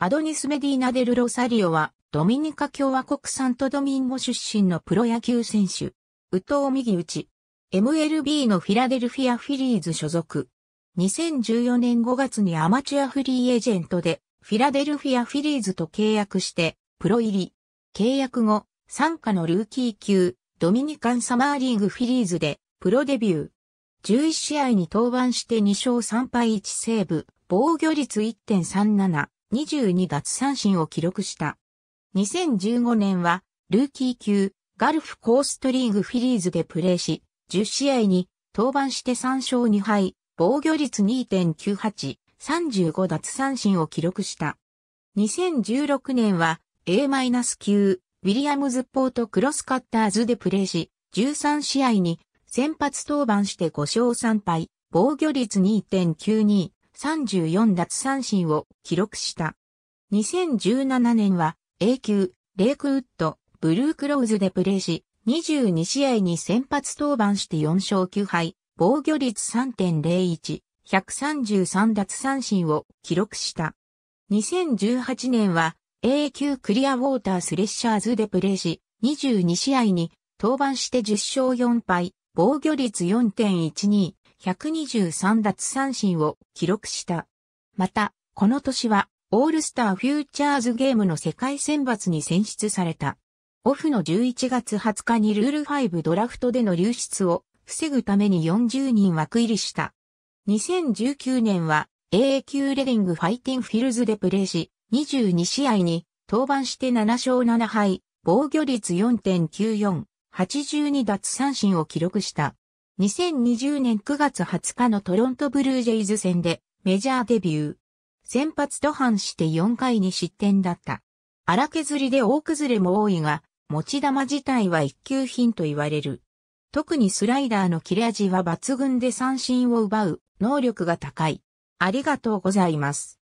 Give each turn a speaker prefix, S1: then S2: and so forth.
S1: アドニス・メディーナ・デル・ロサリオは、ドミニカ共和国サントドミンゴ出身のプロ野球選手。右投右打ち。MLB のフィラデルフィア・フィリーズ所属。2014年5月にアマチュアフリーエージェントで、フィラデルフィア・フィリーズと契約して、プロ入り。契約後、参加のルーキー級、ドミニカンサマーリーグフィリーズで、プロデビュー。11試合に登板して2勝3敗1セーブ、防御率1.37。22奪三振を記録した。2015年は、ルーキー級、ガルフコーストリーグフィリーズでプレーし、10試合に登板して3勝2敗、防御率2.98、35奪三振を記録した。2016年は A- 級、ウィリアムズポートクロスカッターズでプレーし、13試合に先発登板して5勝3敗、防御率2.92、34奪三振を記録した。2017年は A 級、レイクウッド、ブルークローズでプレーし、22試合に先発登板して4勝9敗、防御率3.01、133奪三振を記録した。2018年は A 級クリアウォータースレッシャーズでプレーし、22試合に登板して10勝4敗、防御率4.12、123奪三振を記録した。また、この年は、オールスターフューチャーズゲームの世界選抜に選出された。オフの11月20日にルール5ドラフトでの流出を防ぐために40人枠入りした。2019年は a q レディングファイティングフィルズでプレーし、22試合に登板して7勝7敗、防御率4.94、82奪三振を記録した。2020年9月20日のトロントブルージェイズ戦でメジャーデビュー。先発と反して4回に失点だった。荒削りで大崩れも多いが、持ち玉自体は一級品と言われる。特にスライダーの切れ味は抜群で三振を奪う能力が高い。ありがとうございます。